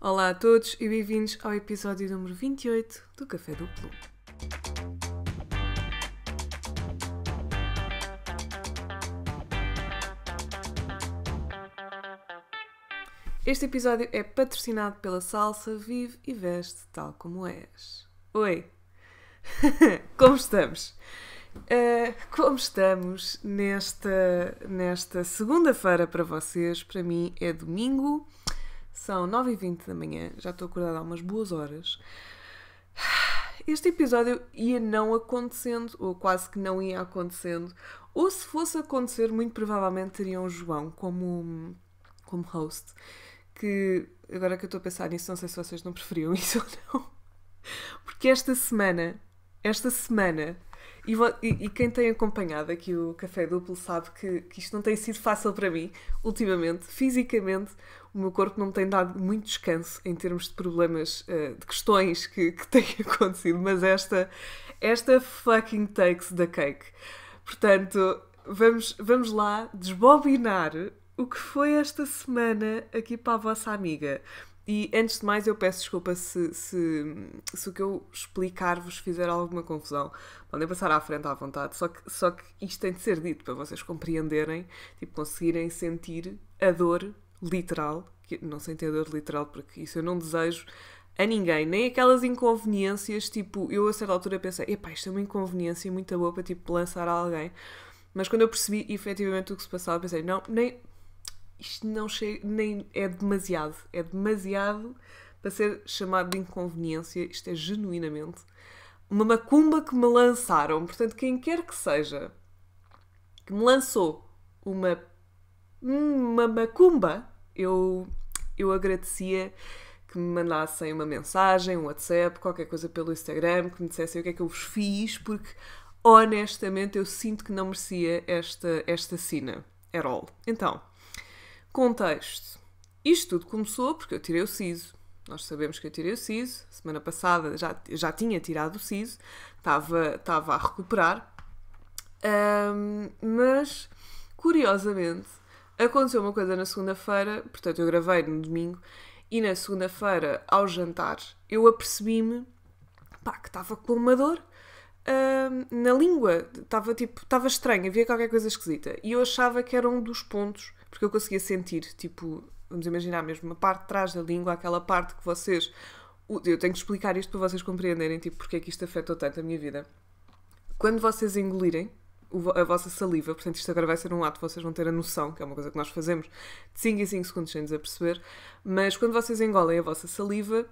Olá a todos e bem-vindos ao episódio número 28 do Café Duplo. Este episódio é patrocinado pela Salsa Vive e Veste Tal Como És. Oi! como estamos? Uh, como estamos nesta, nesta segunda-feira para vocês? Para mim é domingo são 9h20 da manhã, já estou acordada há umas boas horas. Este episódio ia não acontecendo, ou quase que não ia acontecendo, ou se fosse acontecer, muito provavelmente teriam o João como, como host. Que agora que eu estou a pensar nisso, não sei se vocês não preferiam isso ou não. Porque esta semana, esta semana, e, e, quem tem acompanhado aqui o Café Duplo sabe que, que isto não tem sido fácil para mim ultimamente, fisicamente, o meu corpo não me tem dado muito descanso em termos de problemas, uh, de questões que, que têm acontecido, mas esta, esta fucking takes da cake. Portanto, vamos, vamos lá desbobinar o que foi esta semana aqui para a vossa amiga. E antes de mais, eu peço desculpa se, se, se o que eu explicar-vos fizer alguma confusão. Podem passar à frente à vontade, só que, só que isto tem de ser dito para vocês compreenderem, tipo, conseguirem sentir a dor literal, que não sem ter dor literal porque isso eu não desejo a ninguém, nem aquelas inconveniências, tipo, eu a certa altura pensei, epá, isto é uma inconveniência muito boa para, tipo, lançar a alguém, mas quando eu percebi efetivamente o que se passava, pensei, não, nem, isto não chega, nem, é demasiado, é demasiado para ser chamado de inconveniência, isto é genuinamente uma macumba que me lançaram, portanto, quem quer que seja que me lançou uma uma macumba, eu, eu agradecia que me mandassem uma mensagem, um WhatsApp, qualquer coisa pelo Instagram, que me dissessem o que é que eu vos fiz, porque honestamente eu sinto que não merecia esta, esta sina. At all. Então, contexto. Isto tudo começou porque eu tirei o siso. Nós sabemos que eu tirei o siso. Semana passada já, já tinha tirado o siso. Estava, estava a recuperar. Um, mas, curiosamente, Aconteceu uma coisa na segunda-feira, portanto eu gravei no domingo, e na segunda-feira, ao jantar, eu apercebi-me que estava com uma dor uh, na língua. Estava tipo, estava estranho, havia qualquer coisa esquisita. E eu achava que era um dos pontos, porque eu conseguia sentir, tipo, vamos imaginar mesmo, uma parte de trás da língua, aquela parte que vocês. Eu tenho que explicar isto para vocês compreenderem, tipo, porque é que isto afetou tanto a minha vida. Quando vocês engolirem, a vossa saliva, portanto isto agora vai ser um ato, vocês vão ter a noção, que é uma coisa que nós fazemos, de 5 em 5 segundos sem nos aperceber, mas quando vocês engolem a vossa saliva,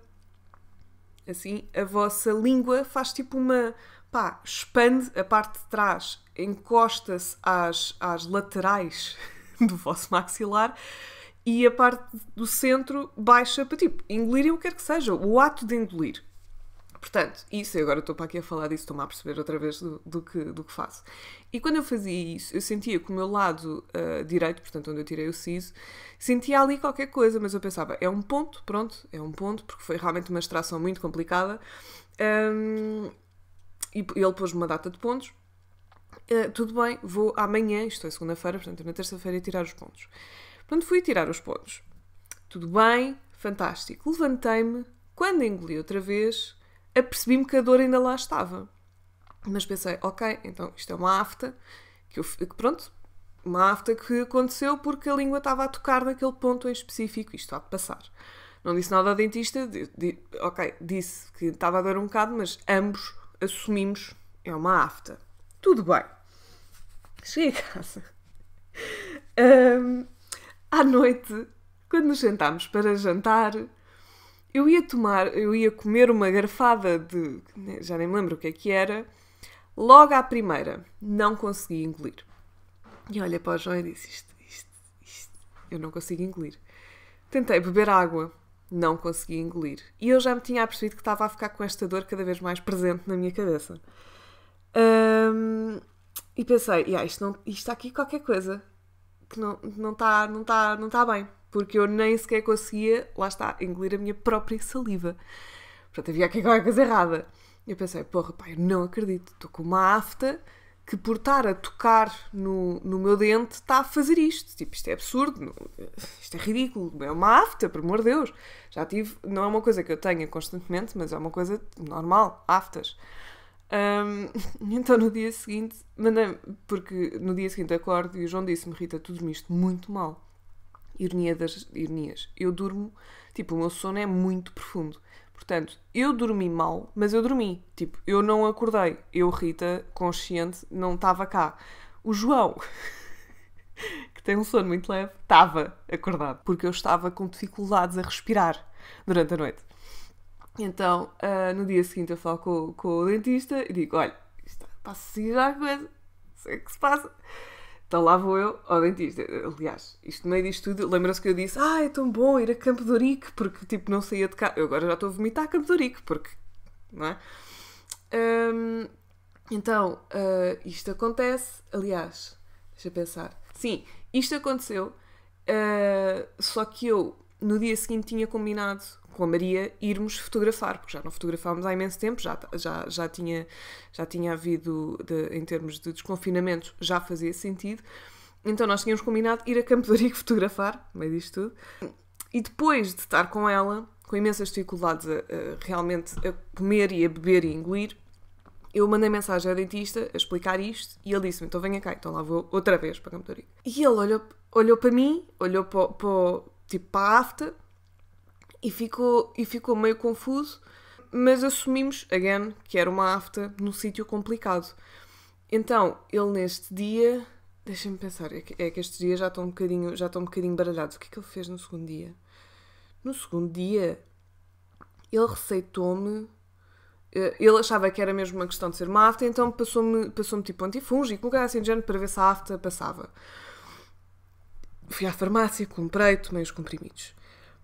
assim, a vossa língua faz tipo uma, pá, expande a parte de trás, encosta-se às, às laterais do vosso maxilar e a parte do centro baixa para tipo, engolir o que quer que seja, o ato de engolir, Portanto, isso, eu agora estou para aqui a falar disso, estou-me a perceber outra vez do, do, que, do que faço. E quando eu fazia isso, eu sentia que o meu lado uh, direito, portanto, onde eu tirei o siso, sentia ali qualquer coisa, mas eu pensava, é um ponto, pronto, é um ponto, porque foi realmente uma extração muito complicada. Um, e ele pôs-me uma data de pontos. Uh, tudo bem, vou amanhã, isto é segunda-feira, portanto, é na terça-feira, tirar os pontos. quando fui tirar os pontos. Tudo bem, fantástico. Levantei-me, quando engoli outra vez apercebi-me que a dor ainda lá estava. Mas pensei, ok, então isto é uma afta, que, eu, que pronto, uma afta que aconteceu porque a língua estava a tocar naquele ponto em específico, isto há de passar. Não disse nada ao dentista, ok, disse que estava a doer um bocado, mas ambos assumimos, é uma afta. Tudo bem. Cheguei a casa. Um, à noite, quando nos sentámos para jantar, eu ia tomar, eu ia comer uma garfada de. Né, já nem me lembro o que é que era, logo à primeira. Não consegui engolir. E olha para o João e disse: isto, isto, isto, eu não consigo engolir. Tentei beber água, não consegui engolir. E eu já me tinha apercebido que estava a ficar com esta dor cada vez mais presente na minha cabeça. e pensei: yeah, isto, não, isto está aqui qualquer coisa que não, não, está, não, está, não está bem porque eu nem sequer conseguia, lá está, engolir a minha própria saliva. Portanto, havia aqui qualquer coisa errada. Eu pensei, porra, pai, eu não acredito, estou com uma afta que por estar a tocar no, no meu dente está a fazer isto. Tipo, isto é absurdo, não, isto é ridículo, é uma afta, por amor de Deus. Já tive, não é uma coisa que eu tenha constantemente, mas é uma coisa normal, aftas. Um, então no dia seguinte, mandei porque no dia seguinte acordo e o João disse-me, Rita, tu dormiste muito mal. Ironia das ironias. Eu durmo, tipo, o meu sono é muito profundo. Portanto, eu dormi mal, mas eu dormi. Tipo, eu não acordei. Eu, Rita, consciente, não estava cá. O João, que tem um sono muito leve, estava acordado. Porque eu estava com dificuldades a respirar durante a noite. Então, uh, no dia seguinte, eu falo com, com o dentista e digo: Olha, está a seguir a coisa, sei o que se passa. Então lá vou eu ao dentista. Aliás, isto no meio disto tudo, lembram-se que eu disse: Ah, é tão bom ir a Campo de Ourique, porque tipo não saía de cá. Eu agora já estou a vomitar a Campo de Ourique, porque. Não é? Um, então, uh, isto acontece. Aliás, deixa eu pensar. Sim, isto aconteceu. Uh, só que eu no dia seguinte tinha combinado com a Maria irmos fotografar, porque já não fotografámos há imenso tempo, já, já, já, tinha, já tinha havido, de, em termos de desconfinamentos, já fazia sentido. Então nós tínhamos combinado ir a Campo de fotografar, no meio disto tudo. E depois de estar com ela, com imensas dificuldades a, a, realmente a comer e a beber e a engolir, eu mandei mensagem ao dentista a explicar isto e ele disse-me, então venha cá, então lá vou outra vez para Campo de E ele olhou, olhou para mim, olhou para, para tipo para a afta e ficou, e ficou meio confuso, mas assumimos, again, que era uma afta num sítio complicado. Então, ele neste dia, deixem me pensar, é que, é que, estes dias já estão um bocadinho, já estão um bocadinho baralhados. O que é que ele fez no segundo dia? No segundo dia, ele receitou-me eh, ele achava que era mesmo uma questão de ser uma afta, então passou-me passou, tipo antifúngico, um lugar assim de género, para ver se a afta passava. Fui à farmácia, comprei, tomei os comprimidos.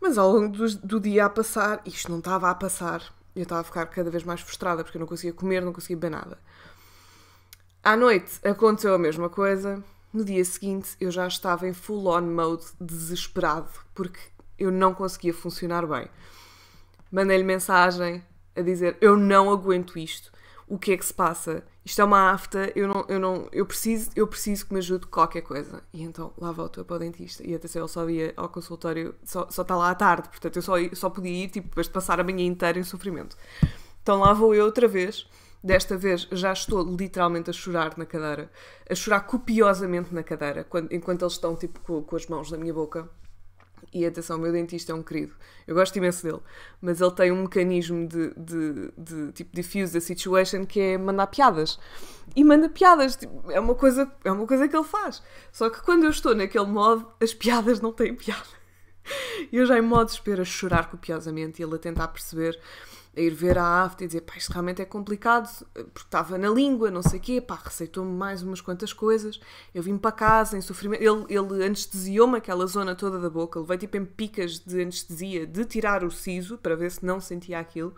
Mas ao longo do, do dia a passar, isto não estava a passar, eu estava a ficar cada vez mais frustrada porque eu não conseguia comer, não conseguia beber nada. À noite aconteceu a mesma coisa. No dia seguinte eu já estava em full on mode desesperado porque eu não conseguia funcionar bem. Mandei-lhe mensagem a dizer: Eu não aguento isto o que é que se passa. Isto é uma afta, eu não, eu não, eu preciso, eu preciso que me ajude qualquer coisa. E então lá volto para o dentista. E até se eu só ia ao consultório, só, só está lá à tarde, portanto eu só, só podia ir, tipo, depois de passar a manhã inteira em sofrimento. Então lá vou eu outra vez. Desta vez já estou literalmente a chorar na cadeira, a chorar copiosamente na cadeira, quando, enquanto eles estão tipo com, com as mãos na minha boca e atenção, o meu dentista é um querido, eu gosto imenso dele, mas ele tem um mecanismo de, de, de tipo diffuse a situation que é mandar piadas. E manda piadas, tipo, é, uma coisa, é uma coisa que ele faz. Só que quando eu estou naquele modo, as piadas não têm piada. E eu já em modo de espera chorar copiosamente e ele a tentar perceber, a ir ver a afta e dizer, pá, isto realmente é complicado, porque estava na língua, não sei o quê, pá, receitou-me mais umas quantas coisas, eu vim para casa em sofrimento, ele, ele anestesiou-me aquela zona toda da boca, ele veio tipo em picas de anestesia, de tirar o siso, para ver se não sentia aquilo.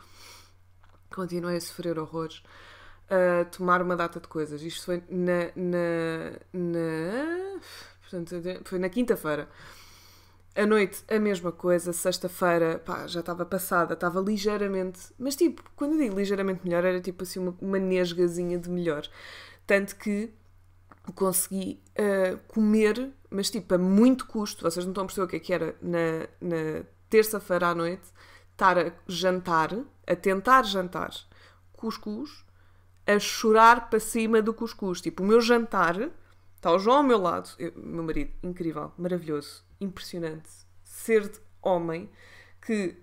Continuei a sofrer horrores a tomar uma data de coisas. Isto foi na. na, na portanto, foi na quinta-feira. À noite, a mesma coisa. Sexta-feira, pá, já estava passada, estava ligeiramente. Mas tipo, quando eu digo ligeiramente melhor, era tipo assim uma, uma nesgazinha de melhor. Tanto que consegui uh, comer, mas tipo a muito custo. Vocês não estão a perceber o que é que era na, na terça-feira à noite estar a jantar, a tentar jantar cuscuz, a chorar para cima do cuscuz. Tipo, o meu jantar. Está o João ao meu lado, eu, meu marido, incrível, maravilhoso, impressionante. Ser homem que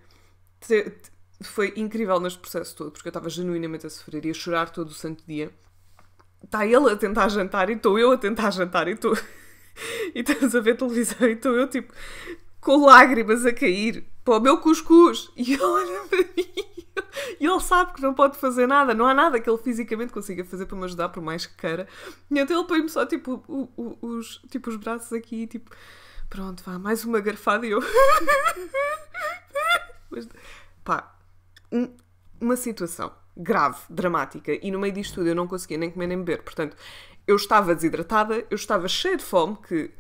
te, te, foi incrível neste processo todo, porque eu estava genuinamente a sofrer e a chorar todo o santo dia. Está ele a tentar jantar e estou eu a tentar jantar e estou. e estás a ver televisão e estou eu tipo com lágrimas a cair para o meu cuscuz. E ele olha para mim e ele sabe que não pode fazer nada, não há nada que ele fisicamente consiga fazer para me ajudar, por mais que queira. E então ele põe-me só tipo, o, o, os, tipo os braços aqui, tipo Pronto, vá, mais uma garfada e eu. Mas, pá, um, uma situação grave, dramática, e no meio disto tudo eu não conseguia nem comer nem beber. Portanto, eu estava desidratada, eu estava cheia de fome, que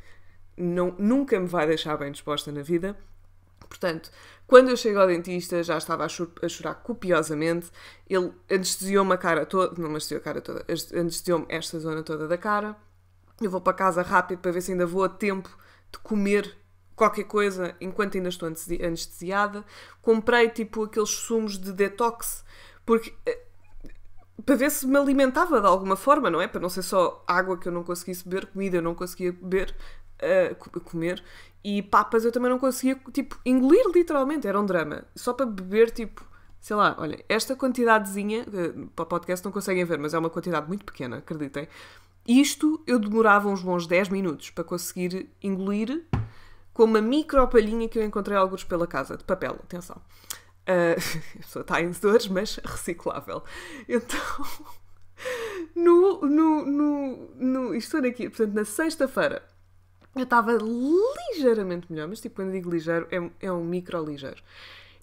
não, nunca me vai deixar bem disposta na vida. Portanto, quando eu chego ao dentista, já estava a, chur- a chorar copiosamente. Ele anestesiou-me a cara toda, não anestesiou a cara toda, anestesiou-me esta zona toda da cara. Eu vou para casa rápido para ver se ainda vou a tempo de comer qualquer coisa enquanto ainda estou anestesiada. Comprei tipo aqueles sumos de detox, porque eh, para ver se me alimentava de alguma forma, não é? Para não ser só água que eu não conseguisse beber, comida eu não conseguia beber, uh, comer, e papas eu também não conseguia, tipo, engolir literalmente, era um drama. Só para beber, tipo, sei lá, olha, esta quantidadezinha, eh, para o podcast não conseguem ver, mas é uma quantidade muito pequena, acreditem, isto eu demorava uns bons 10 minutos para conseguir engolir com uma micro palhinha que eu encontrei alguns pela casa, de papel, atenção. Uh, a pessoa está em dores, mas reciclável. Então, no, no, no, no isto aqui, portanto, na sexta-feira, eu estava ligeiramente melhor, mas tipo, quando digo ligeiro, é, é um micro ligeiro.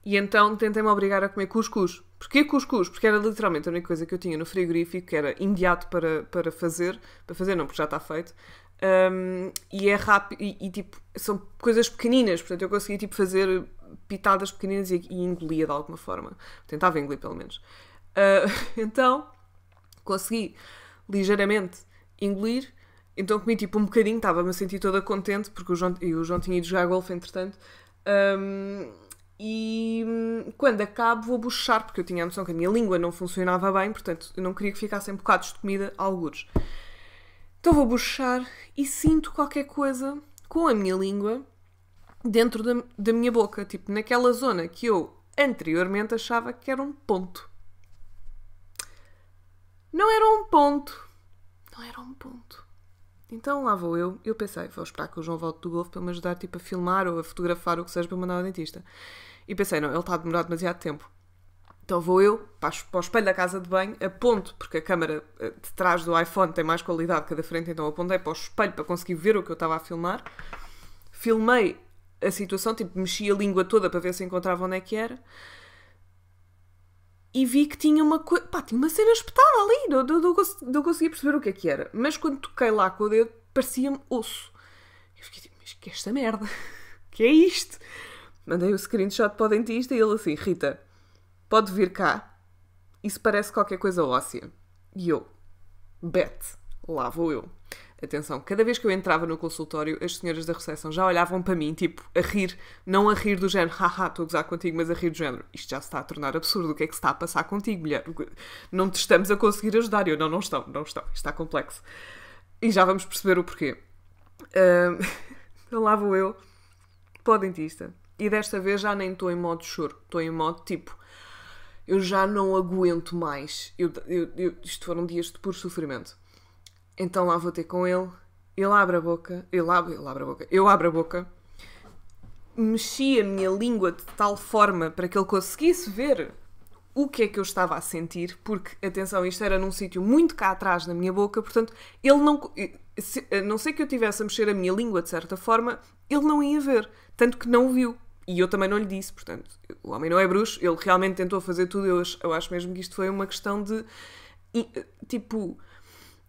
E então tentei-me obrigar a comer cuscuz. Porquê cuscuz? Porque era literalmente a única coisa que eu tinha no frigorífico, que era imediato para, para fazer. Para fazer não, porque já está feito. Um, e é rápido, e, e, tipo, são coisas pequeninas, portanto eu conseguia tipo, fazer pitadas pequeninas e, e engolia de alguma forma. Tentava engolir pelo menos. Uh, então consegui ligeiramente engolir. Então comi tipo um bocadinho, estava-me a sentir toda contente, porque o João, e o João tinha ido jogar golfe entretanto. Um, e hum, quando acabo, vou buchar, porque eu tinha a noção que a minha língua não funcionava bem, portanto eu não queria que ficassem bocados de comida algures. Então vou buchar e sinto qualquer coisa com a minha língua dentro da, da minha boca, tipo naquela zona que eu anteriormente achava que era um ponto. Não era um ponto. Não era um ponto. Então lá vou eu. Eu pensei, vou esperar que o João volte do golfe para me ajudar tipo, a filmar ou a fotografar o que seja para mandar ao dentista. E pensei, não, ele está a demorar demasiado tempo. Então vou eu para, o espelho da casa de banho, aponto, porque a câmera eh, de trás do iPhone tem mais qualidade que a da frente, então apontei para o espelho para conseguir ver o que eu estava a filmar. Filmei a situação, tipo, mexi a língua toda para ver se encontrava onde é que era. E vi que tinha uma coisa. pá, tinha uma cena espetada ali, não, não, não, não, conseguia perceber o que é que era. Mas quando toquei lá com o dedo, parecia-me osso. Eu fiquei tipo, mas que é esta merda? que é isto? Mandei o screenshot para o dentista e ele assim: Rita, pode vir cá? Isso parece qualquer coisa óssea. E eu, bet, lá vou eu. Atenção, cada vez que eu entrava no consultório, as senhoras da recepção já olhavam para mim, tipo, a rir, não a rir do género, haha, estou a gozar contigo, mas a rir do género, isto já se está a tornar absurdo, o que é que se está a passar contigo, mulher? Não te estamos a conseguir ajudar. Eu, não, não estão, não estão, isto está complexo. E já vamos perceber o porquê. Uh, lá vou eu para o dentista. E desta vez já nem estou em modo choro, estou em modo tipo, eu já não aguento mais. Eu, eu, eu, isto foram dias de puro sofrimento. Então lá vou ter com ele, ele abre a boca, ele abre, ele abre a boca, eu abro a boca, mexi a minha língua de tal forma para que ele conseguisse ver o que é que eu estava a sentir, porque, atenção, isto era num sítio muito cá atrás na minha boca, portanto, ele não. Se, a não ser que eu tivesse a mexer a minha língua de certa forma, ele não ia ver, tanto que não viu. E eu também não lhe disse, portanto, o homem não é bruxo, ele realmente tentou fazer tudo. Eu acho, eu acho mesmo que isto foi uma questão de. Eh, tipo,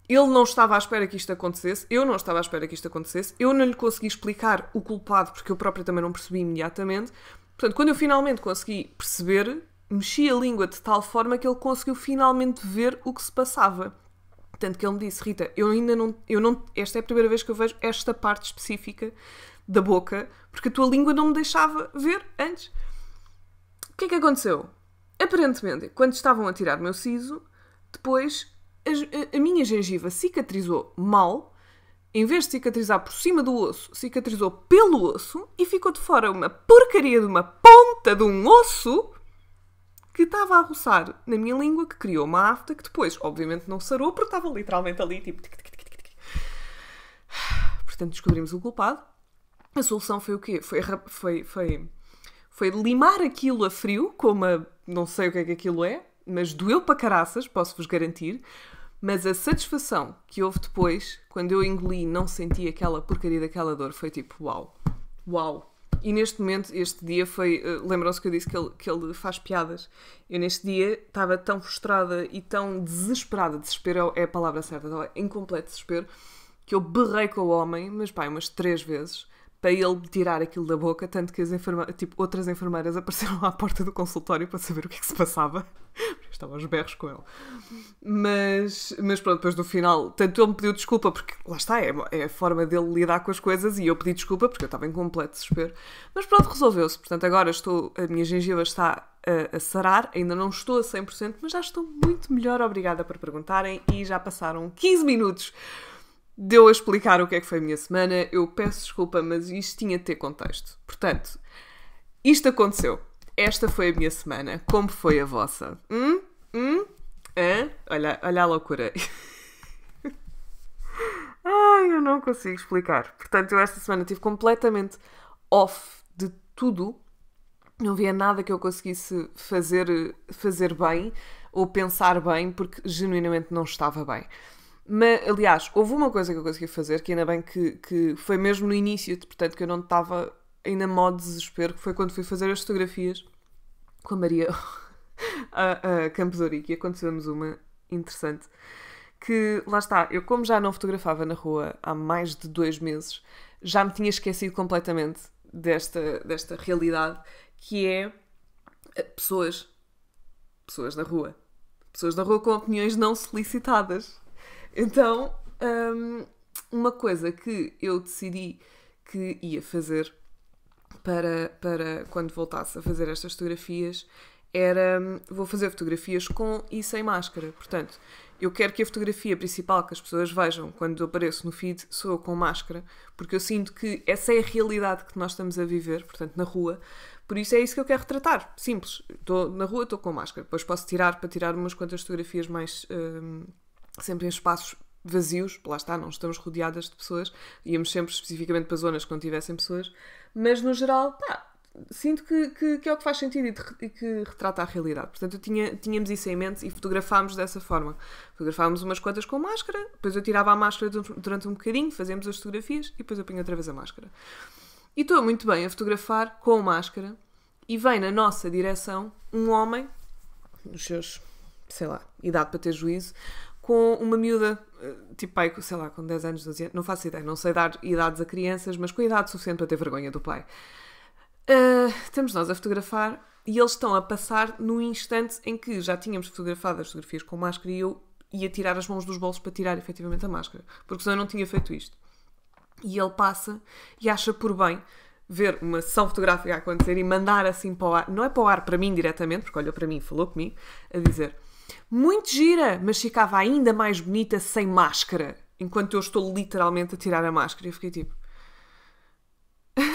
ele não estava à espera que isto acontecesse, eu não estava à espera que isto acontecesse, eu não lhe consegui explicar o culpado, porque eu própria também não percebi imediatamente. Portanto, quando eu finalmente consegui perceber, mexi a língua de tal forma que ele conseguiu finalmente ver o que se passava. Tanto que ele me disse, Rita, eu ainda não, eu não. Esta é a primeira vez que eu vejo esta parte específica da boca, porque a tua língua não me deixava ver antes. O que é que aconteceu? Aparentemente, quando estavam a tirar o meu siso, depois a, a, minha gengiva cicatrizou mal, em vez de cicatrizar por cima do osso, cicatrizou pelo osso e ficou de fora uma porcaria de uma ponta de um osso que estava a roçar na minha língua, que criou uma afta que depois, obviamente, não sarou porque estava literalmente ali, tipo. Portanto, descobrimos o culpado. A solução foi o quê? Foi, foi, foi, foi limar aquilo a frio, como a, não sei o que é que aquilo é, mas doeu para caraças, posso-vos garantir. Mas a satisfação que houve depois, quando eu engoli e não senti aquela porcaria daquela dor, foi tipo, uau, uau. E neste momento, este dia foi. Uh, Lembram-se que eu disse que ele, que ele faz piadas? Eu neste dia estava tão frustrada e tão desesperada. Desespero é a palavra certa, estava em completo desespero, que eu berrei com o homem, mas pá, umas três vezes para ele tirar aquilo da boca, tanto que as enferma tipo, outras enfermeiras apareceram à porta do consultório para saber o que é que se passava. Estava aos berros com ele. Mas, mas pronto, depois no final, tanto ele me pediu desculpa, porque lá está, é, é a forma dele lidar com as coisas, e eu pedi desculpa porque eu estava em completo desespero. Mas pronto, resolveu-se. Portanto, agora estou, a minha gengiva está a, a sarar, ainda não estou a 100%, mas já estou muito melhor, obrigada por perguntarem, e já passaram 15 minutos deu a explicar o que é que foi a minha semana. Eu peço desculpa, mas isto tinha de ter contexto. Portanto, isto aconteceu. Esta foi a minha semana. Como foi a vossa? Hum? Hum? Hã? Olha, olha a loucura. Ai, eu não consigo explicar. Portanto, eu esta semana estive completamente off de tudo. Não havia nada que eu conseguisse fazer, fazer bem ou pensar bem, porque genuinamente não estava bem. Mas, aliás, houve uma coisa que eu consegui fazer, que ainda bem que, que foi mesmo no início, portanto, que eu não estava ainda modo desespero, que foi quando fui fazer as fotografias com a Maria a, a Campos Ourique e aconteceu-nos uma interessante. Que lá está, eu como já não fotografava na rua há mais de dois meses, já me tinha esquecido completamente desta, desta realidade que é pessoas, pessoas na rua, pessoas na rua com opiniões não solicitadas. Então, um, uma coisa que eu decidi que ia fazer para, para quando voltasse a fazer estas fotografias era hum, vou fazer fotografias com e sem máscara. Portanto, eu quero que a fotografia principal que as pessoas vejam quando eu apareço no feed sou eu com máscara, porque eu sinto que essa é a realidade que nós estamos a viver, portanto, na rua. Por isso é isso que eu quero retratar. Simples. Estou na rua, estou com máscara. Depois posso tirar para tirar umas quantas fotografias mais. Hum, sempre em espaços vazios, lá está, não estamos rodeadas de pessoas, íamos sempre especificamente para zonas que não tivessem pessoas, mas no geral, pá, sinto que, que, que é o que faz sentido e, de, e, que retrata a realidade. Portanto, eu tinha, tínhamos isso em mente e fotografámos dessa forma. Fotografámos umas quantas com máscara, depois eu tirava a máscara durante um bocadinho, fazíamos as fotografias e depois eu ponho outra vez a máscara. E estou muito bem a fotografar com máscara e vem na nossa direção um homem, nos seus, sei lá, idade para ter juízo, com uma miúda, eh, tipo pai, sei lá, com 10 anos, 12 anos, não faço ideia, não sei dar idades a crianças, mas com a idade suficiente para ter vergonha do pai. Uh, eh, estamos nós a fotografar e eles estão a passar no instante em que já tínhamos fotografado as fotografias com máscara e eu ia tirar as mãos dos bolsos para tirar efetivamente a máscara, porque senão eu não tinha feito isto. E ele passa e acha por bem ver uma sessão fotográfica a acontecer e mandar assim para o ar, não é para o ar para mim diretamente, porque olhou para mim e falou comigo, a dizer muito gira, mas ficava ainda mais bonita sem máscara. Enquanto eu estou literalmente a tirar a máscara. Eu fiquei tipo.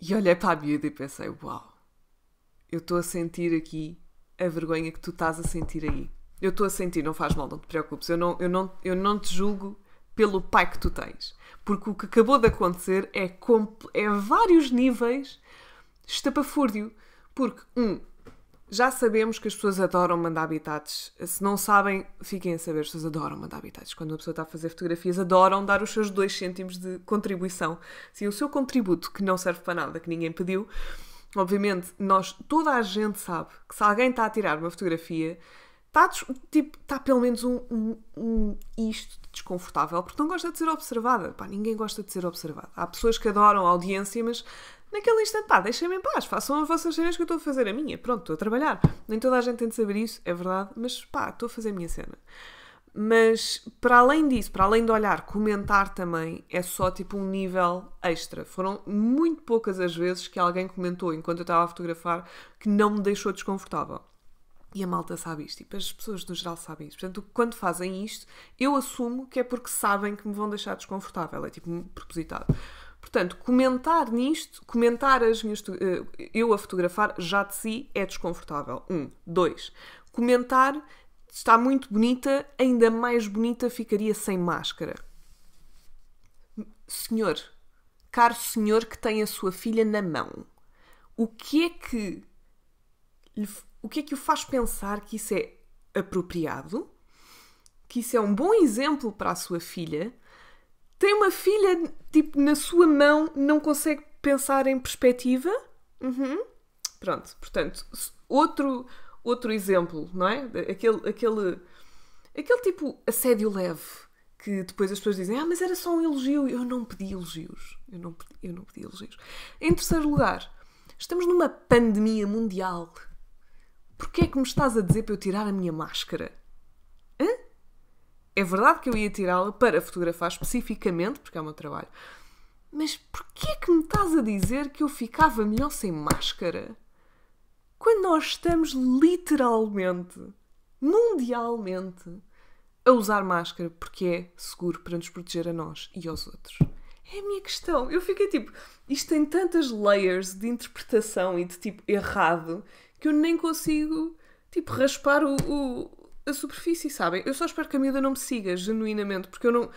e olhei para a miúda e pensei: Uau, eu estou a sentir aqui a vergonha que tu estás a sentir aí. Eu estou a sentir, não faz mal, não te preocupes. Eu não, eu, não, eu não te julgo pelo pai que tu tens. Porque o que acabou de acontecer é, é vários níveis estapafúrdio. Porque, um, já sabemos que as pessoas adoram mandar habitats. Se não sabem, fiquem a saber, as pessoas adoram mandar habitats. Quando uma pessoa está a fazer fotografias, adoram dar os seus dois cêntimos de contribuição. Sim, o seu contributo, que não serve para nada, que ninguém pediu. Obviamente, nós, toda a gente sabe que se alguém está a tirar uma fotografia, está, tipo, está pelo menos um, um, um isto desconfortável, porque não gosta de ser observada. Pá, ninguém gosta de ser observada. Há pessoas que adoram a audiência, mas naquele instante, pá, deixem-me em paz, façam as vossas cenas que eu estou a fazer a minha. Pronto, estou a trabalhar. Nem toda a gente tem de saber isso, é verdade, mas pá, estou a fazer a minha cena. Mas para além disso, para além de olhar, comentar também é só tipo um nível extra. Foram muito poucas as vezes que alguém comentou enquanto eu estava a fotografar que não me deixou desconfortável. E a malta sabe isto, tipo, as pessoas no geral sabem isto. Portanto, quando fazem isto, eu assumo que é porque sabem que me vão deixar desconfortável, é tipo propositado. Portanto, comentar nisto, comentar as minhas eh, eu a fotografar já de si é desconfortável. Um. Dois. Comentar está muito bonita, ainda mais bonita ficaria sem máscara. Senhor, caro senhor que tem a sua filha na mão, o que é que o que é que o faz pensar que isso é apropriado? Que isso é um bom exemplo para a sua filha tem uma filha, tipo, na sua mão, não consegue pensar em perspectiva. Uhum. Pronto, portanto, outro, outro exemplo, não é? Aquele, aquele, aquele tipo assédio leve que depois as pessoas dizem, ah, mas era só um elogio. Eu não pedi elogios. Eu não pedi, eu não pedi elogios. Em terceiro lugar, estamos numa pandemia mundial. Porquê é que me estás a dizer para eu tirar a minha máscara? Hã? É verdade que eu ia tirá-la para fotografar especificamente, porque é o meu trabalho. Mas porquê é que me estás a dizer que eu ficava melhor sem máscara? Quando nós estamos literalmente, mundialmente, a usar máscara porque é seguro para nos proteger a nós e aos outros. É a minha questão. Eu fiquei tipo, isto tem tantas layers de interpretação e de tipo errado que eu nem consigo tipo raspar o, o, da superfície, sabem? Eu só espero que a miúda não me siga, genuinamente, porque eu não.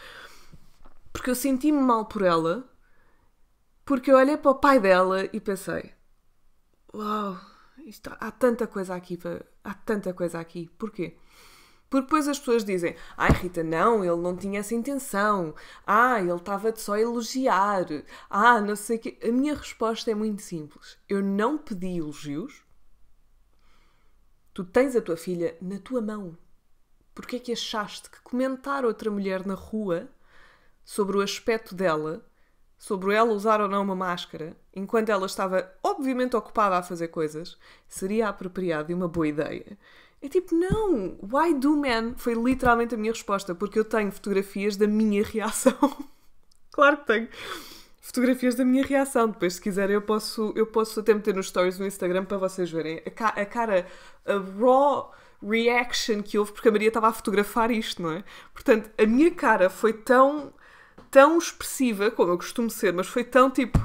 Porque eu senti-me mal por ela, porque eu olhei para o pai dela e pensei: Uau, isto, há tanta coisa aqui, há tanta coisa aqui. Porquê? Porque depois as pessoas dizem: Ai, Rita, não, ele não tinha essa intenção. Ah, ele estava só a elogiar. Ah, não sei o quê. A minha resposta é muito simples. Eu não pedi elogios. Tu tens a tua filha na tua mão porque é que achaste que comentar outra mulher na rua sobre o aspecto dela, sobre ela usar ou não uma máscara, enquanto ela estava obviamente ocupada a fazer coisas, seria apropriado e uma boa ideia? É tipo, não! Why do men? Foi literalmente a minha resposta, porque eu tenho fotografias da minha reação. claro que tenho fotografias da minha reação. Depois, se quiserem, eu posso, eu posso até meter nos stories no Instagram para vocês verem a, ca a cara a raw reaction que houve, porque a Maria estava a fotografar isto, não é? Portanto, a minha cara foi tão, tão expressiva, como eu costumo ser, mas foi tão tipo: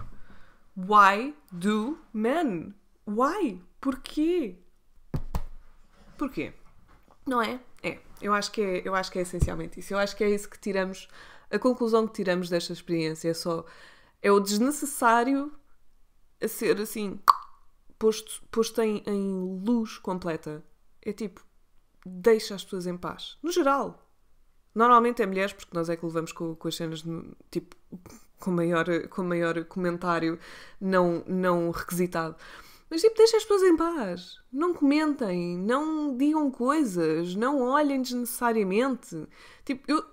Why do men? Why? Porquê? Porquê? Não é? É. Eu acho que é, eu acho que é essencialmente isso. Eu acho que é isso que tiramos, a conclusão que tiramos desta experiência. É só. É o desnecessário a ser assim posto, posto em, em luz completa. É tipo, deixa as pessoas em paz. No geral. Normalmente é mulheres, porque nós é que levamos com, com as cenas, tipo, com maior, com maior comentário não, não requisitado. Mas tipo, deixa as pessoas em paz. Não comentem, não digam coisas, não olhem desnecessariamente. Tipo, eu,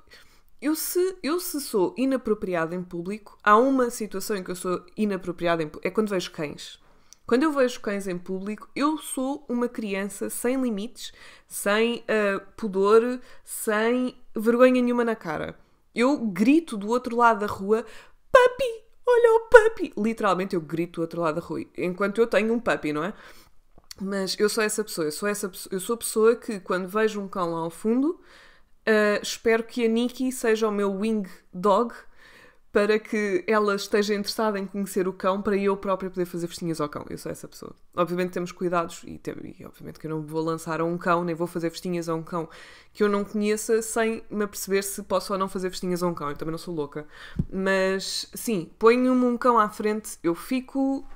eu, se, eu se sou inapropriada em público, há uma situação em que eu sou inapropriada em público. É quando vejo cães. Quando eu vejo cães em público, eu sou uma criança sem limites, sem uh, pudor, sem vergonha nenhuma na cara. Eu grito do outro lado da rua: Papi! Olha o papi! Literalmente eu grito do outro lado da rua, enquanto eu tenho um papi, não é? Mas eu sou essa pessoa, eu sou, essa, eu sou a pessoa que quando vejo um cão lá ao fundo, uh, espero que a Nikki seja o meu wing dog para que ela esteja interessada em conhecer o cão para eu própria poder fazer festinhas ao cão. Eu sou essa pessoa. Obviamente temos cuidados e, tem, e obviamente que eu não vou lançar a um cão, nem vou fazer festinhas a um cão que eu não conheça sem me aperceber se posso ou não fazer festinhas a um cão. Eu também não sou louca. Mas sim, ponho-me um cão à frente, eu fico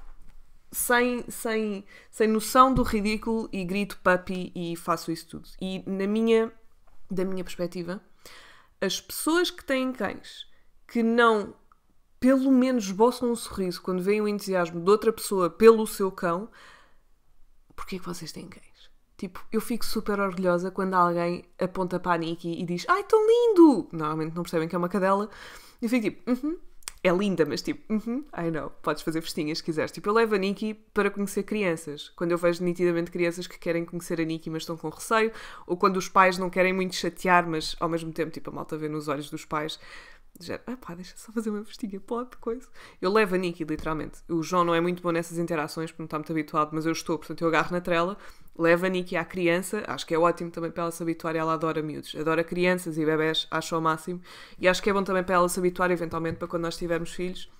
sem, sem, sem noção do ridículo e grito puppy e faço isso tudo. E na minha, da minha perspectiva, as pessoas que têm cães que não, pelo menos, esboçam um sorriso quando veem o entusiasmo de outra pessoa pelo seu cão, porquê é que vocês têm cães? Tipo, eu fico super orgulhosa quando alguém aponta para a Nikki e diz Ai, tão lindo! Normalmente não percebem que é uma cadela. E eu fico tipo, uh uhum, -huh. é linda, mas tipo, uh uhum, -huh. I know, podes fazer festinhas se quiseres. Tipo, eu levo a Nikki para conhecer crianças. Quando eu vejo nitidamente crianças que querem conhecer a Nikki, mas estão com receio. Ou quando os pais não querem muito chatear, mas ao mesmo tempo, tipo, a malta vê nos olhos dos pais dizer ah pá, deixa só fazer uma festinha, pode, coisa. Eu levo a Nikki, literalmente. O João não é muito bom nessas interações, porque não está muito habituado, mas eu estou, portanto eu agarro na trela, levo a Nikki à criança, acho que é ótimo também para ela se habituar, ela adora miúdos, adora crianças e bebés, acho ao máximo, e acho que é bom também para ela se habituar, eventualmente, para quando nós tivermos filhos,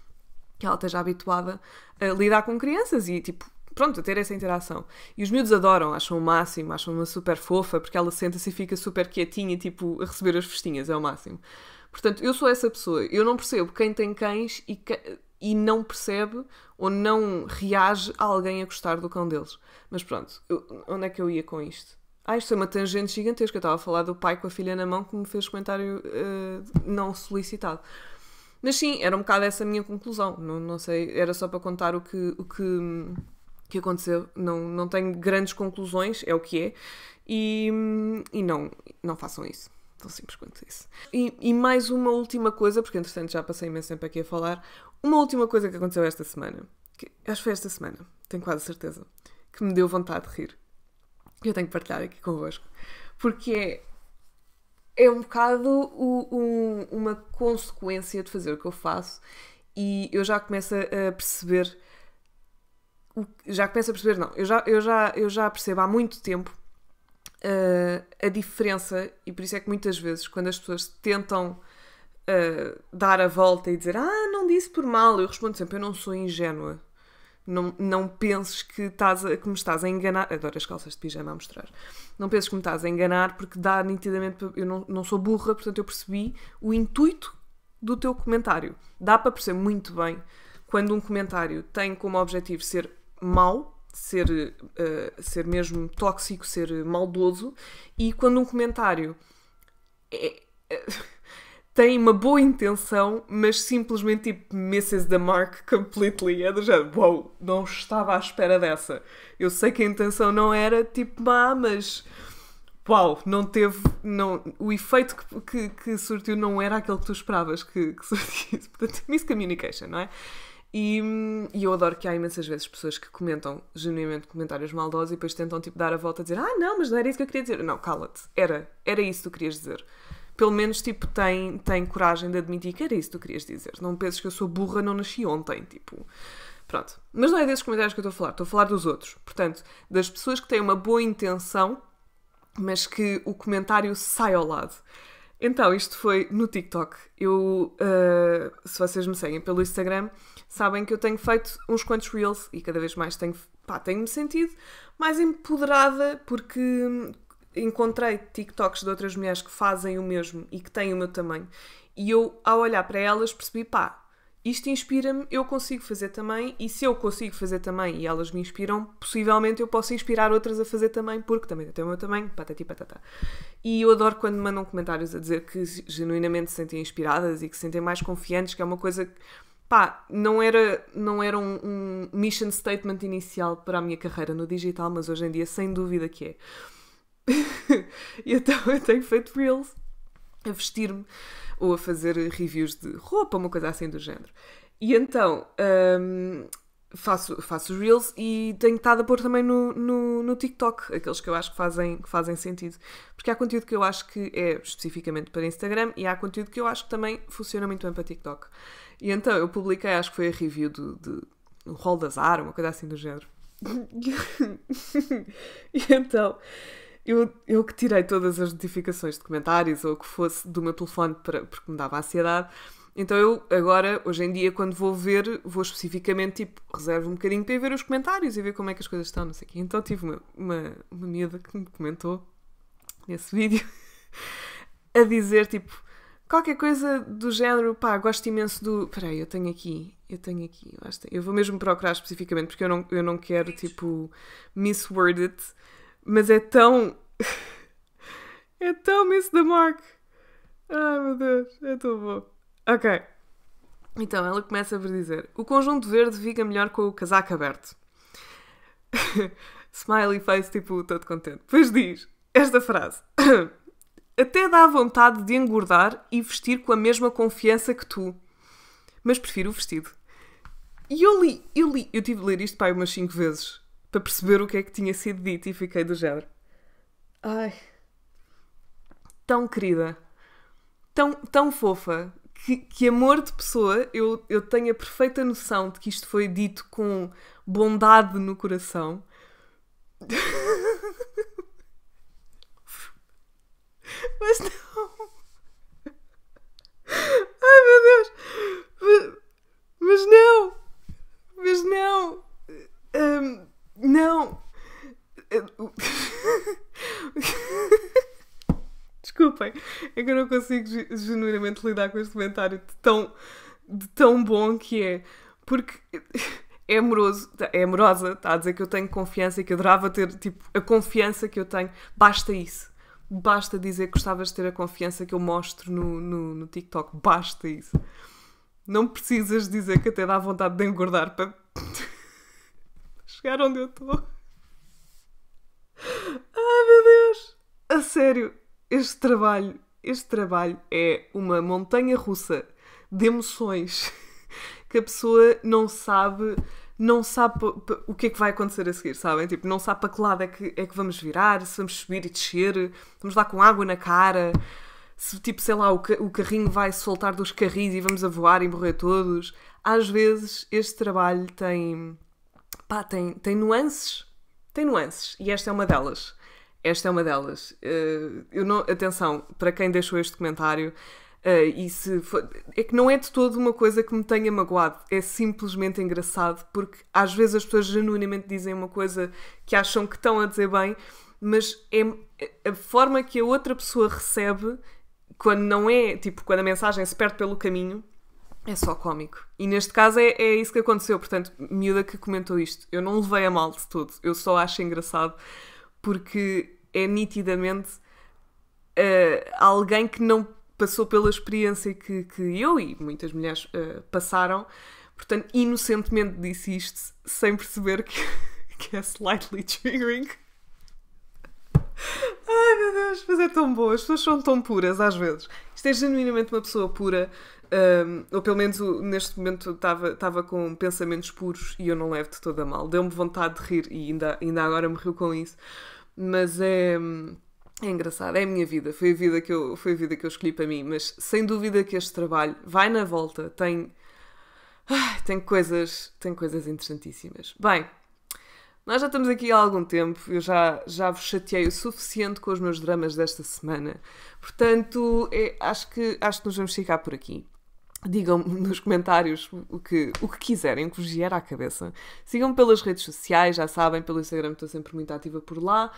que ela esteja habituada a lidar com crianças e, tipo, pronto, a ter essa interação. E os miúdos adoram, acham o máximo, acham uma super fofa, porque ela senta-se e fica super quietinha, tipo, a receber as festinhas, é o máximo. Portanto, eu sou essa pessoa. Eu não percebo quem tem cães e, e não percebe ou não reage a alguém a gostar do cão deles. Mas pronto, eu... onde é que eu ia com isto? Ah, isto é uma tangente gigantesca. Eu estava a falar do pai com a filha na mão que me fez comentário uh, não solicitado. Mas sim, era um bocado essa a minha conclusão. Não, não sei, era só para contar o que, o que, que aconteceu. Não, não tenho grandes conclusões, é o que é. E, e não, não façam isso. Tão simples quanto isso. E, e, mais uma última coisa, porque entretanto já passei imenso tempo aqui a falar. Uma última coisa que aconteceu esta semana, que acho que foi esta semana, tenho quase certeza, que me deu vontade de rir. Que eu tenho que partilhar aqui convosco. Porque é, é um bocado o, um, uma consequência de fazer o que eu faço e eu já começo a perceber. Já começo a perceber, não, eu já, eu já, eu já percebo há muito tempo uh, a diferença, e por isso é que muitas vezes, quando as pessoas tentam uh, dar a volta e dizer ah, não disse por mal, eu respondo sempre: eu não sou ingênua. Não, não penses que, estás a, que me estás a enganar. Adoro as calças de pijama a mostrar. Não penses que me estás a enganar, porque dá nitidamente. Eu não, não sou burra, portanto, eu percebi o intuito do teu comentário. Dá para perceber muito bem quando um comentário tem como objetivo ser mau ser, uh, ser mesmo tóxico, ser maldoso, e quando um comentário é, é, tem uma boa intenção, mas simplesmente tipo misses the mark completely, é do género, uau, wow, não estava à espera dessa. Eu sei que a intenção não era tipo má, mas uau, não teve. Não, o efeito que, que, que, surtiu não era aquele que tu esperavas que, que surtisse. Portanto, miscommunication, não é? E, e, eu adoro que há imensas vezes pessoas que comentam genuinamente comentários maldosos e depois tentam tipo dar a volta a dizer ah não, mas não era isso que eu queria dizer. Não, cala-te. Era, era isso que tu querias dizer. Pelo menos tipo tem, tem coragem de admitir que era isso que tu querias dizer. Não penses que eu sou burra, não nasci ontem, tipo. Pronto. Mas não é desses comentários que eu estou a falar, estou a falar dos outros. Portanto, das pessoas que têm uma boa intenção, mas que o comentário sai ao lado. Então, isto foi no TikTok. Eu, uh, se vocês me seguem pelo Instagram, sabem que eu tenho feito uns quantos reels e cada vez mais tenho, pá, tenho-me sentido mais empoderada porque encontrei TikToks de outras mulheres que fazem o mesmo e que têm o meu tamanho. E eu, ao olhar para elas, percebi, pá, isto inspira-me, eu consigo fazer também, e se eu consigo fazer também e elas me inspiram, possivelmente eu posso inspirar outras a fazer também, porque também tem o meu tamanho, patati patatá. E eu adoro quando mandam comentários a dizer que genuinamente se sentem inspiradas e que se sentem mais confiantes, que é uma coisa que, pá, não era, não era um, um mission statement inicial para a minha carreira no digital, mas hoje em dia sem dúvida que é. e então eu tenho feito reels a vestir-me ou a fazer reviews de roupa, uma coisa assim do género. E então um, faço, faço reels e tenho estado a pôr também no, no, no, TikTok, aqueles que eu acho que fazem, que fazem sentido. Porque há conteúdo que eu acho que é especificamente para Instagram e há conteúdo que eu acho que também funciona muito bem para TikTok. E então eu publiquei, acho que foi a review do, de um rol das azar, uma coisa assim do género. e então eu, eu que tirei todas as notificações de comentários ou que fosse do meu telefone para, porque me dava ansiedade. Então eu agora, hoje em dia, quando vou ver, vou especificamente, tipo, reservo um bocadinho para ir ver os comentários e ver como é que as coisas estão, não sei o quê. Então tive uma, uma, uma miúda que me comentou nesse vídeo a dizer, tipo, qualquer coisa do género, pá, gosto imenso do... Peraí, eu tenho aqui, eu tenho aqui, eu vou mesmo procurar especificamente porque eu não, eu não quero, tipo, misword it. Mas é tão. é tão Miss the Mark. Ai meu Deus, é tão bom. Ok. Então ela começa por dizer: O conjunto verde fica melhor com o casaco aberto. Smiley face, tipo, todo contente. Pois diz esta frase: Até dá vontade de engordar e vestir com a mesma confiança que tu, mas prefiro o vestido. E eu li, eu li, eu tive de ler isto pai umas 5 vezes para perceber o que é que tinha sido dito e fiquei do género. Ai. Tão querida. Tão, tão fofa. Que, que amor de pessoa. Eu, eu tenho a perfeita noção de que isto foi dito com bondade no coração. Mas não. que eu não consigo genuinamente lidar com este comentário de tão, de tão bom que é. Porque é amoroso, é amorosa, está a dizer que eu tenho confiança e que adorava ter, tipo, a confiança que eu tenho. Basta isso. Basta dizer que gostavas de ter a confiança que eu mostro no, no, no TikTok. Basta isso. Não precisas dizer que até dá vontade de engordar para chegar onde eu estou. Ai meu Deus! A sério, este trabalho este trabalho é uma montanha russa de emoções que a pessoa não sabe não sabe o que é que vai acontecer a seguir, sabem? Tipo, não sabe para que lado é que, é que vamos virar, se vamos subir e descer, vamos lá com água na cara, se tipo, sei lá, o, ca o carrinho vai soltar dos carris e vamos a voar e morrer todos. Às vezes este trabalho tem, pá, tem, tem nuances, tem nuances, e esta é uma delas. Esta é uma delas. Eh, eu não, atenção, para quem deixou este comentário, uh, for, é que não é de todo uma coisa que me tenha magoado, é simplesmente engraçado, porque às vezes as pessoas genuinamente dizem uma coisa que acham que estão a dizer bem, mas é a forma que a outra pessoa recebe quando não é, tipo, quando a mensagem se perde pelo caminho, é só cómico. E neste caso é, é isso que aconteceu, portanto, miúda que comentou isto. Eu não levei a mal de tudo, eu só acho engraçado porque é nitidamente uh, alguém que não passou pela experiência que, que eu e muitas mulheres uh, passaram, portanto, inocentemente disse isto sem perceber que, que é slightly triggering meu Deus, mas é tão boa, as pessoas são tão puras às vezes. Isto é genuinamente uma pessoa pura, um, ou pelo menos neste momento estava com pensamentos puros e eu não levo de toda mal. Deu-me vontade de rir e ainda, ainda agora me riu com isso. Mas é. É engraçado, é a minha vida, foi a vida, que eu, foi a vida que eu escolhi para mim, mas sem dúvida que este trabalho vai na volta, tem, ah, tem coisas, tem coisas interessantíssimas. Bem, nós já estamos aqui há algum tempo, eu já, já vos chateei o suficiente com os meus dramas desta semana. Portanto, é, acho, que, acho que nos vamos ficar por aqui. Digam-me nos comentários o que, o que quiserem, o que vos vier à cabeça. Sigam-me pelas redes sociais, já sabem, pelo Instagram estou sempre muito ativa por lá.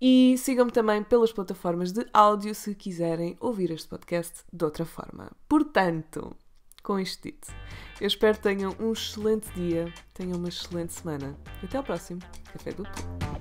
E sigam-me também pelas plataformas de áudio se quiserem ouvir este podcast de outra forma. Portanto, com isto dito. Eu espero que tenham um excelente dia, tenham uma excelente semana. Até ao próximo Café Duplo.